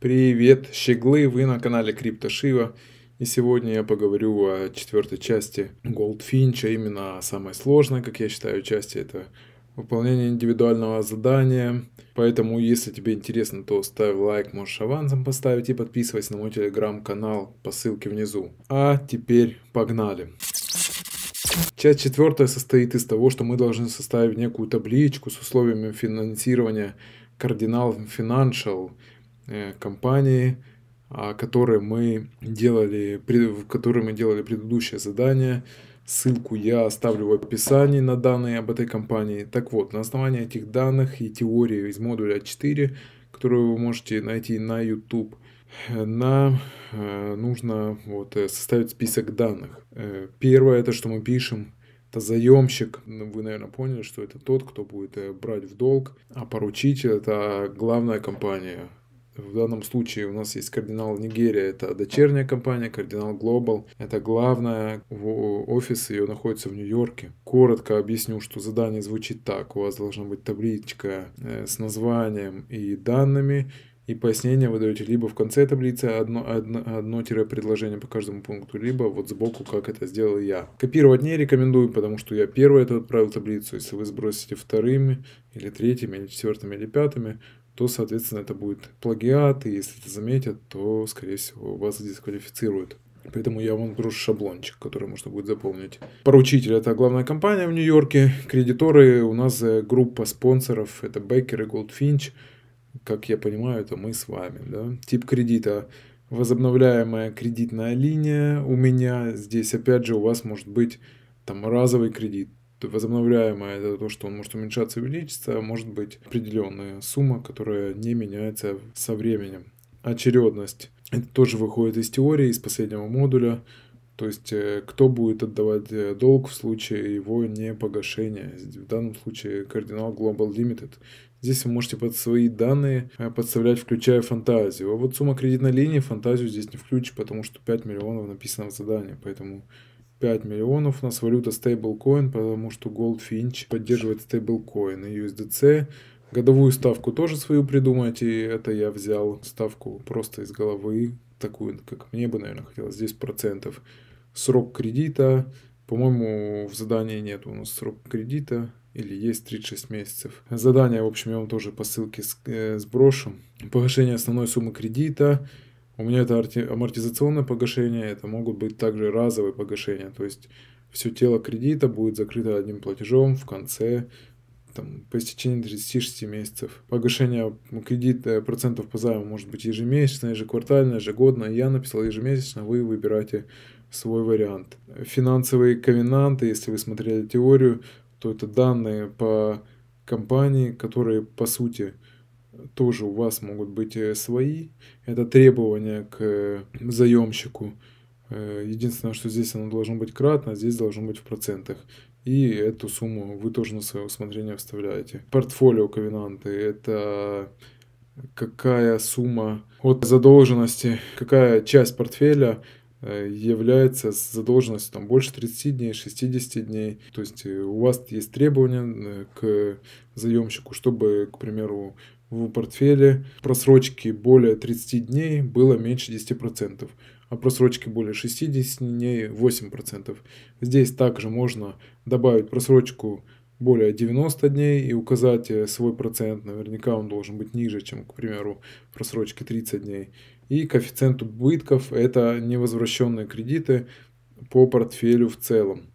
Привет, щеглы, вы на канале Крипто Шива. И сегодня я поговорю о четвертой части Goldfinch, а именно о самой сложной, как я считаю, части. Это выполнение индивидуального задания. Поэтому, если тебе интересно, то ставь лайк, можешь авансом поставить и подписывайся на мой телеграм-канал по ссылке внизу. А теперь погнали. Часть четвертая состоит из того, что мы должны составить некую табличку с условиями финансирования Cardinal Financial, Э, компании, а, которые мы делали, в которой мы делали предыдущее задание. Ссылку я оставлю в описании на данные об этой компании. Так вот, на основании этих данных и теории из модуля 4, а которую вы можете найти на YouTube, нам э, нужно вот, э, составить список данных. Первое, это что мы пишем, это заемщик. Ну, вы, наверное, поняли, что это тот, кто будет брать в долг, а поручитель – это главная компания, в данном случае у нас есть Кардинал Нигерия, это дочерняя компания, Кардинал Глобал, это главная офис, ее находится в Нью-Йорке. Коротко объясню, что задание звучит так. У вас должна быть табличка э, с названием и данными, и пояснение вы даете либо в конце таблицы одно, одно, одно предложение по каждому пункту, либо вот сбоку, как это сделал я. Копировать не рекомендую, потому что я первый это отправил таблицу. Если вы сбросите вторыми, или третьими, или четвертыми, или пятыми, то, соответственно, это будет плагиат, и если это заметят, то, скорее всего, вас дисквалифицируют. Поэтому я вам грушу шаблончик, который можно будет заполнить. Поручитель – это главная компания в Нью-Йорке. Кредиторы – у нас э, группа спонсоров – это Бейкер и Голдфинч. Как я понимаю, это мы с вами. Да? Тип кредита – возобновляемая кредитная линия. У меня здесь, опять же, у вас может быть там разовый кредит, возобновляемое, это то, что он может уменьшаться и увеличиться, а может быть определенная сумма, которая не меняется со временем. Очередность. Это тоже выходит из теории, из последнего модуля. То есть, э, кто будет отдавать э, долг в случае его непогашения. В данном случае кардинал Global Limited. Здесь вы можете под свои данные э, подставлять, включая фантазию. А вот сумма кредитной линии фантазию здесь не включит, потому что 5 миллионов написано в задании. Поэтому 5 миллионов. У нас валюта стейблкоин, потому что Goldfinch поддерживает стейблкоин и USDC. Годовую ставку тоже свою придумайте это я взял ставку просто из головы, такую, как мне бы, наверное, хотелось, здесь процентов Срок кредита, по-моему, в задании нет у нас срок кредита, или есть 36 месяцев. Задание, в общем, я вам тоже по ссылке э, сброшу. Погашение основной суммы кредита, у меня это амортизационное погашение, это могут быть также разовые погашения, то есть все тело кредита будет закрыто одним платежом в конце, там, по истечении 36 месяцев. Погашение кредита э, процентов по займу может быть ежемесячно, ежеквартально, ежегодно. Я написал ежемесячно, вы выбираете свой вариант. Финансовые ковенанты, если вы смотрели теорию, то это данные по компании, которые по сути тоже у вас могут быть э, свои. Это требования к э, заемщику. Э, единственное, что здесь оно должно быть кратно, а здесь должно быть в процентах. И эту сумму вы тоже на свое усмотрение вставляете. Портфолио ковенанты – это какая сумма от задолженности, какая часть портфеля является задолженностью там, больше 30 дней, 60 дней. То есть у вас есть требования к заемщику, чтобы, к примеру, в портфеле просрочки более 30 дней было меньше 10%, а просрочки более 60 дней 8%. Здесь также можно добавить просрочку более 90 дней и указать э, свой процент. Наверняка он должен быть ниже, чем, к примеру, просрочки 30 дней. И коэффициент убытков – это невозвращенные кредиты по портфелю в целом.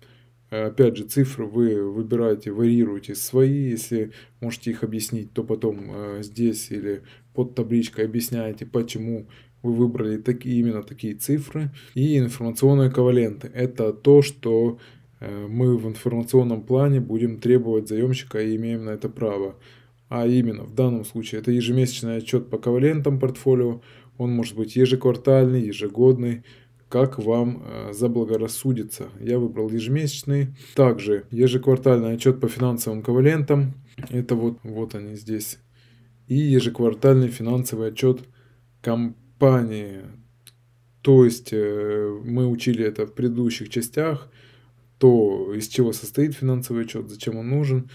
Э, опять же, цифры вы выбираете, варьируете свои, если можете их объяснить, то потом э, здесь или под табличкой объясняете, почему вы выбрали такие, именно такие цифры. И информационные коваленты – это то, что э, мы в информационном плане будем требовать заемщика и имеем на это право. А именно, в данном случае, это ежемесячный отчет по ковалентам портфолио, он может быть ежеквартальный, ежегодный, как вам э, заблагорассудится. Я выбрал ежемесячный. Также ежеквартальный отчет по финансовым ковалентам. Это вот, вот они здесь. И ежеквартальный финансовый отчет компании. То есть э, мы учили это в предыдущих частях, то из чего состоит финансовый отчет, зачем он нужен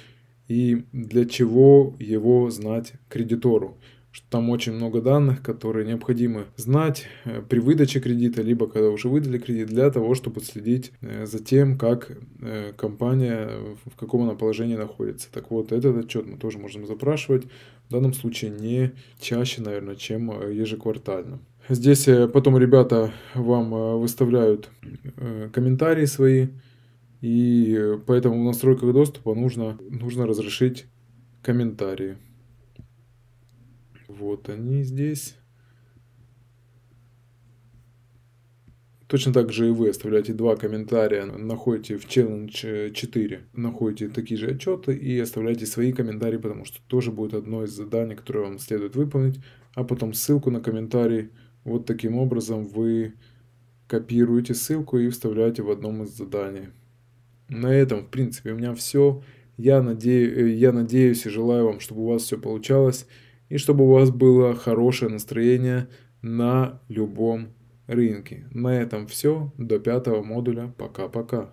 и для чего его знать кредитору что там очень много данных, которые необходимо знать э, при выдаче кредита, либо когда уже выдали кредит, для того, чтобы следить э, за тем, как э, компания, в каком она положении находится. Так вот, этот отчет мы тоже можем запрашивать, в данном случае не чаще, наверное, чем ежеквартально. Здесь потом ребята вам выставляют комментарии свои, и поэтому в настройках доступа нужно, нужно разрешить комментарии. Вот они здесь. Точно так же и вы оставляете два комментария, находите в Challenge 4, находите такие же отчеты и оставляете свои комментарии, потому что тоже будет одно из заданий, которое вам следует выполнить, а потом ссылку на комментарий. Вот таким образом вы копируете ссылку и вставляете в одном из заданий. На этом, в принципе, у меня все. Я, надею, э, я надеюсь и желаю вам, чтобы у вас все получалось и чтобы у вас было хорошее настроение на любом рынке. На этом все. До пятого модуля. Пока-пока.